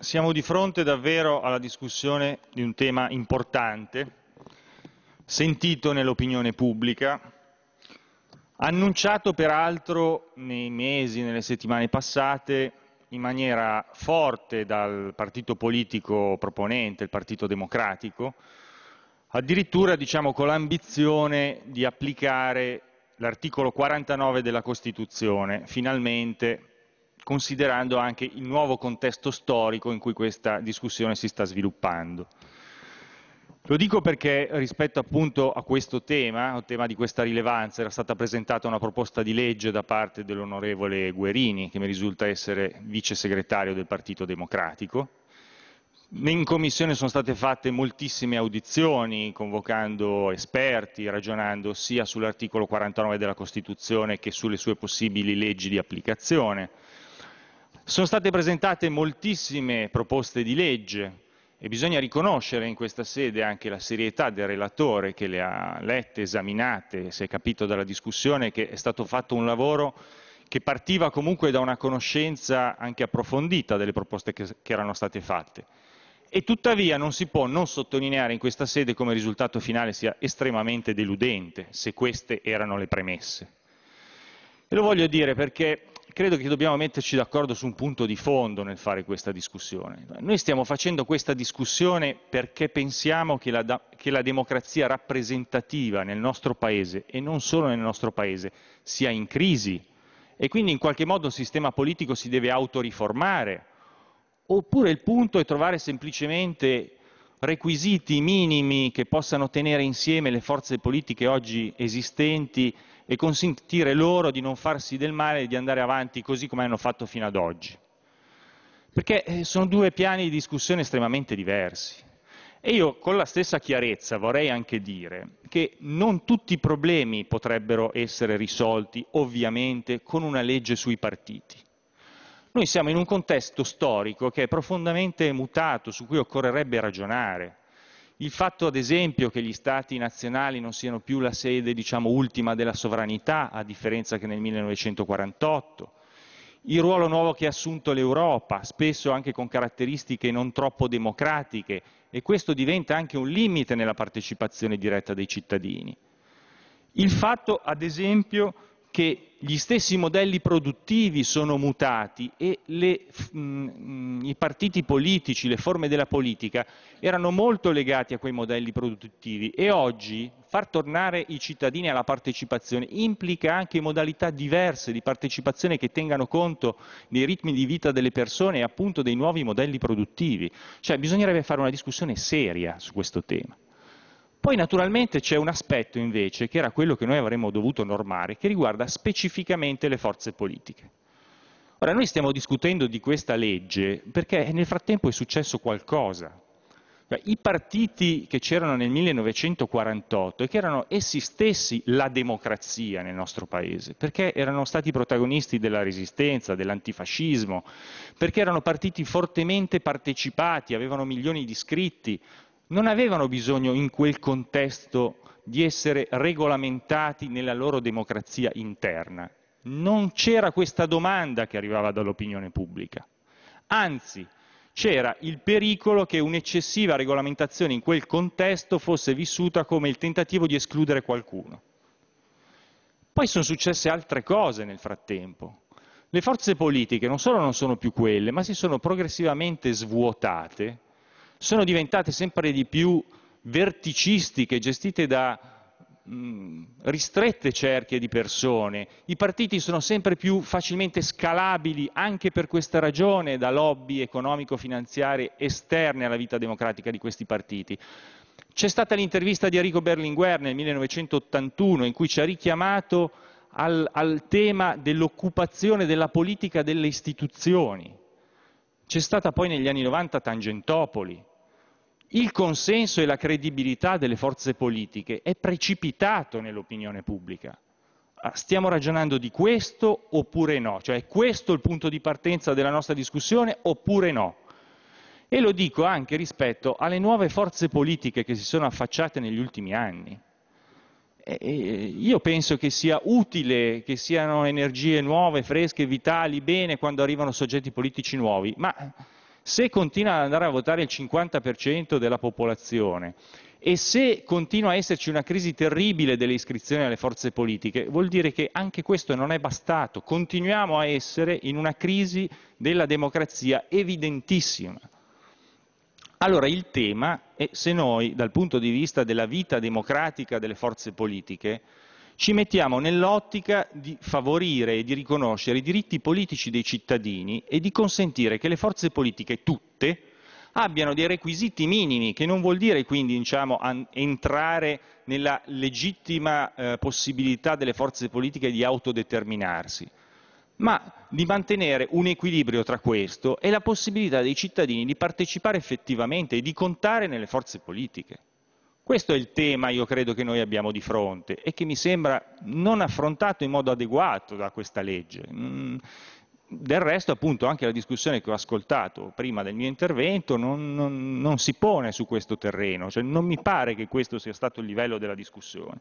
siamo di fronte davvero alla discussione di un tema importante, sentito nell'opinione pubblica, annunciato peraltro nei mesi, nelle settimane passate in maniera forte dal partito politico proponente, il Partito Democratico, addirittura diciamo, con l'ambizione di applicare l'articolo 49 della Costituzione, finalmente considerando anche il nuovo contesto storico in cui questa discussione si sta sviluppando. Lo dico perché rispetto appunto a questo tema, un tema di questa rilevanza, era stata presentata una proposta di legge da parte dell'onorevole Guerini, che mi risulta essere vice segretario del Partito Democratico. In commissione sono state fatte moltissime audizioni, convocando esperti, ragionando sia sull'articolo 49 della Costituzione che sulle sue possibili leggi di applicazione sono state presentate moltissime proposte di legge e bisogna riconoscere in questa sede anche la serietà del relatore che le ha lette, esaminate, si è capito dalla discussione che è stato fatto un lavoro che partiva comunque da una conoscenza anche approfondita delle proposte che, che erano state fatte. E tuttavia non si può non sottolineare in questa sede come il risultato finale sia estremamente deludente, se queste erano le premesse. E lo voglio dire perché credo che dobbiamo metterci d'accordo su un punto di fondo nel fare questa discussione. Noi stiamo facendo questa discussione perché pensiamo che la, che la democrazia rappresentativa nel nostro Paese, e non solo nel nostro Paese, sia in crisi e quindi in qualche modo il sistema politico si deve autoriformare, oppure il punto è trovare semplicemente requisiti minimi che possano tenere insieme le forze politiche oggi esistenti e consentire loro di non farsi del male e di andare avanti così come hanno fatto fino ad oggi. Perché eh, sono due piani di discussione estremamente diversi. E io con la stessa chiarezza vorrei anche dire che non tutti i problemi potrebbero essere risolti, ovviamente, con una legge sui partiti. Noi siamo in un contesto storico che è profondamente mutato, su cui occorrerebbe ragionare. Il fatto, ad esempio, che gli stati nazionali non siano più la sede, diciamo, ultima della sovranità, a differenza che nel 1948, il ruolo nuovo che ha assunto l'Europa, spesso anche con caratteristiche non troppo democratiche, e questo diventa anche un limite nella partecipazione diretta dei cittadini. Il fatto, ad esempio, che gli stessi modelli produttivi sono mutati e le, mh, mm, mm, i partiti politici, le forme della politica erano molto legati a quei modelli produttivi e oggi far tornare i cittadini alla partecipazione implica anche modalità diverse di partecipazione che tengano conto dei ritmi di vita delle persone e appunto dei nuovi modelli produttivi. Cioè bisognerebbe fare una discussione seria su questo tema. Poi naturalmente c'è un aspetto invece, che era quello che noi avremmo dovuto normare, che riguarda specificamente le forze politiche. Ora noi stiamo discutendo di questa legge perché nel frattempo è successo qualcosa. Cioè, I partiti che c'erano nel 1948 e che erano essi stessi la democrazia nel nostro paese, perché erano stati protagonisti della resistenza, dell'antifascismo, perché erano partiti fortemente partecipati, avevano milioni di iscritti, non avevano bisogno in quel contesto di essere regolamentati nella loro democrazia interna. Non c'era questa domanda che arrivava dall'opinione pubblica. Anzi, c'era il pericolo che un'eccessiva regolamentazione in quel contesto fosse vissuta come il tentativo di escludere qualcuno. Poi sono successe altre cose nel frattempo. Le forze politiche non solo non sono più quelle, ma si sono progressivamente svuotate sono diventate sempre di più verticistiche, gestite da mh, mm, ristrette cerchie di persone. I partiti sono sempre più facilmente scalabili, anche per questa ragione, da lobby economico-finanziarie esterne alla vita democratica di questi partiti. C'è stata l'intervista di Enrico Berlinguer nel 1981 in cui ci ha richiamato al, al tema dell'occupazione della politica delle istituzioni. C'è stata poi negli anni 90 Tangentopoli, il consenso e la credibilità delle forze politiche è precipitato nell'opinione pubblica. Ah, stiamo ragionando di questo oppure no? Cioè è questo il punto di partenza della nostra discussione oppure no? E lo dico anche rispetto alle nuove forze politiche che si sono affacciate negli ultimi anni. E io penso che sia utile che siano energie nuove, fresche, vitali, bene quando arrivano soggetti politici nuovi, ma se continua ad andare a votare il 50% della popolazione e se continua a esserci una crisi terribile delle iscrizioni alle forze politiche, vuol dire che anche questo non è bastato, continuiamo a essere in una crisi della democrazia evidentissima. Allora il tema è se noi, dal punto di vista della vita democratica delle forze politiche, ci mettiamo nell'ottica di favorire e di riconoscere i diritti politici dei cittadini e di consentire che le forze politiche tutte abbiano dei requisiti minimi, che non vuol dire quindi diciamo, entrare nella legittima eh, possibilità delle forze politiche di autodeterminarsi, ma di mantenere un equilibrio tra questo e la possibilità dei cittadini di partecipare effettivamente e di contare nelle forze politiche. Questo è il tema, io credo, che noi abbiamo di fronte e che mi sembra non affrontato in modo adeguato da questa legge. Mm, del resto, appunto, anche la discussione che ho ascoltato prima del mio intervento non, non, non si pone su questo terreno, cioè non mi pare che questo sia stato il livello della discussione.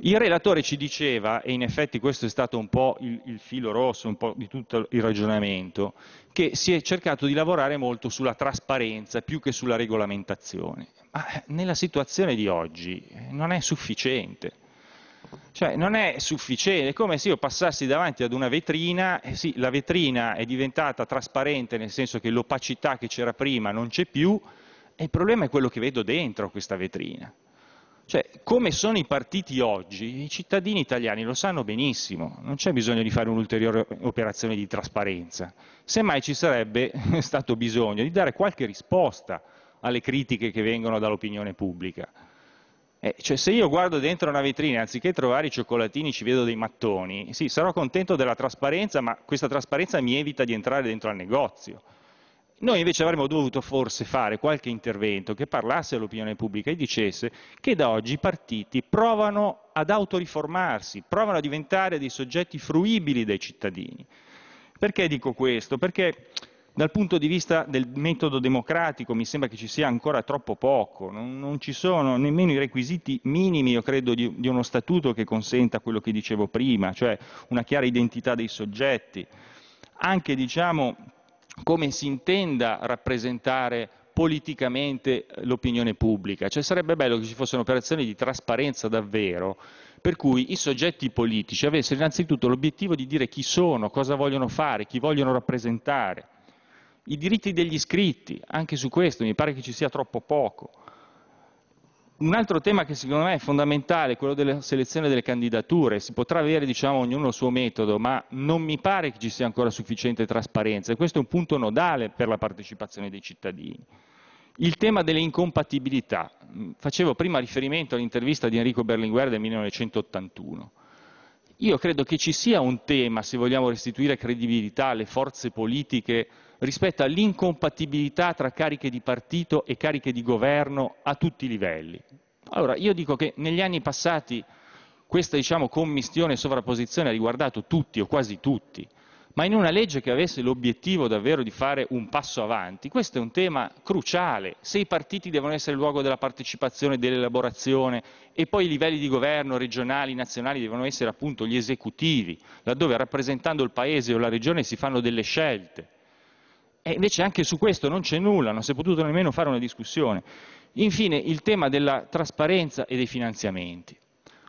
Il relatore ci diceva, e in effetti questo è stato un po' il, il filo rosso, un po' di tutto il ragionamento, che si è cercato di lavorare molto sulla trasparenza più che sulla regolamentazione. Ma eh, nella situazione di oggi eh, non è sufficiente. Cioè non è sufficiente, è come se io passassi davanti ad una vetrina, eh sì, la vetrina è diventata trasparente nel senso che l'opacità che c'era prima non c'è più, e il problema è quello che vedo dentro questa vetrina. Cioè, come sono i partiti oggi, i cittadini italiani lo sanno benissimo, non c'è bisogno di fare un'ulteriore operazione di trasparenza. Semmai ci sarebbe stato bisogno di dare qualche risposta alle critiche che vengono dall'opinione pubblica. Eh, cioè, se io guardo dentro una vetrina, anziché trovare i cioccolatini, ci vedo dei mattoni, sì, sarò contento della trasparenza, ma questa trasparenza mi evita di entrare dentro al negozio. Noi invece avremmo dovuto forse fare qualche intervento che parlasse all'opinione pubblica e dicesse che da oggi i partiti provano ad autoriformarsi, provano a diventare dei soggetti fruibili dai cittadini. Perché dico questo? Perché dal punto di vista del metodo democratico mi sembra che ci sia ancora troppo poco, non, non ci sono nemmeno i requisiti minimi, io credo, di, di, uno statuto che consenta quello che dicevo prima, cioè una chiara identità dei soggetti. Anche, diciamo, come si intenda rappresentare politicamente eh, l'opinione pubblica. Cioè sarebbe bello che ci fosse un'operazione di trasparenza davvero, per cui i soggetti politici avessero innanzitutto l'obiettivo di dire chi sono, cosa vogliono fare, chi vogliono rappresentare. I diritti degli iscritti, anche su questo mi pare che ci sia troppo poco. Un altro tema che secondo me è fondamentale è quello della selezione delle candidature. Si potrà avere, diciamo, ognuno il suo metodo, ma non mi pare che ci sia ancora sufficiente trasparenza e questo è un punto nodale per la partecipazione dei cittadini. Il tema delle incompatibilità. Facevo prima riferimento all'intervista di Enrico Berlinguer del 1981. Io credo che ci sia un tema, se vogliamo restituire credibilità alle forze politiche, rispetto all'incompatibilità tra cariche di partito e cariche di governo a tutti i livelli. Allora, io dico che negli anni passati questa diciamo, commistione e sovrapposizione ha riguardato tutti o quasi tutti ma in una legge che avesse l'obiettivo davvero di fare un passo avanti. Questo è un tema cruciale, se i partiti devono essere il luogo della partecipazione, dell'elaborazione e poi i livelli di governo regionali, nazionali devono essere appunto gli esecutivi, laddove rappresentando il paese o la regione si fanno delle scelte. E invece anche su questo non c'è nulla, non si è potuto nemmeno fare una discussione. Infine il tema della trasparenza e dei finanziamenti.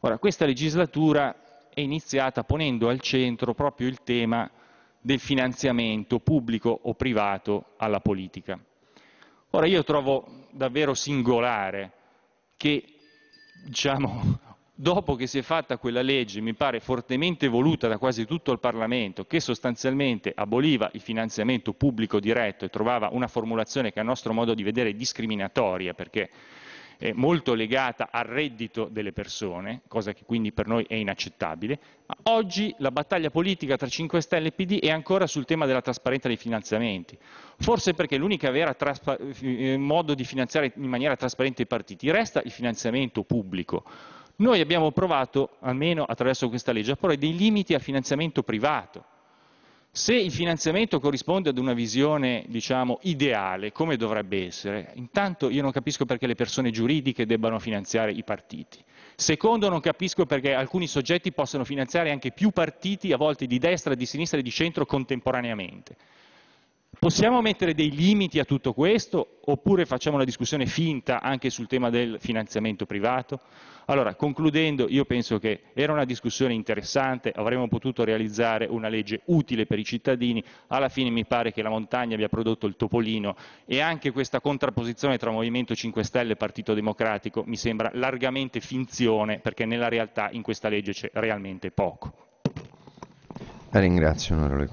Ora, questa legislatura è iniziata ponendo al centro proprio il tema del finanziamento pubblico o privato alla politica. Ora io trovo davvero singolare che, diciamo, dopo che si è fatta quella legge, mi pare fortemente voluta da quasi tutto il Parlamento, che sostanzialmente aboliva il finanziamento pubblico diretto e trovava una formulazione che a nostro modo di vedere è discriminatoria, perché eh, molto legata al reddito delle persone, cosa che quindi per noi è inaccettabile, ma oggi la battaglia politica tra 5 Stelle e PD è ancora sul tema della trasparenza dei finanziamenti, forse perché l'unico vero eh, modo di finanziare in maniera trasparente i partiti resta il finanziamento pubblico. Noi abbiamo provato, almeno attraverso questa legge, a porre dei limiti al finanziamento privato, se il finanziamento corrisponde ad una visione, diciamo, ideale, come dovrebbe essere, intanto io non capisco perché le persone giuridiche debbano finanziare i partiti. Secondo, non capisco perché alcuni soggetti possano finanziare anche più partiti, a volte di destra, di sinistra e di centro, contemporaneamente. Possiamo mettere dei limiti a tutto questo oppure facciamo una discussione finta anche sul tema del finanziamento privato? Allora, concludendo, io penso che era una discussione interessante, avremmo potuto realizzare una legge utile per i cittadini, alla fine mi pare che la montagna abbia prodotto il topolino e anche questa contrapposizione tra Movimento 5 Stelle e Partito Democratico mi sembra largamente finzione perché nella realtà in questa legge c'è realmente poco. La ringrazio, onorevole.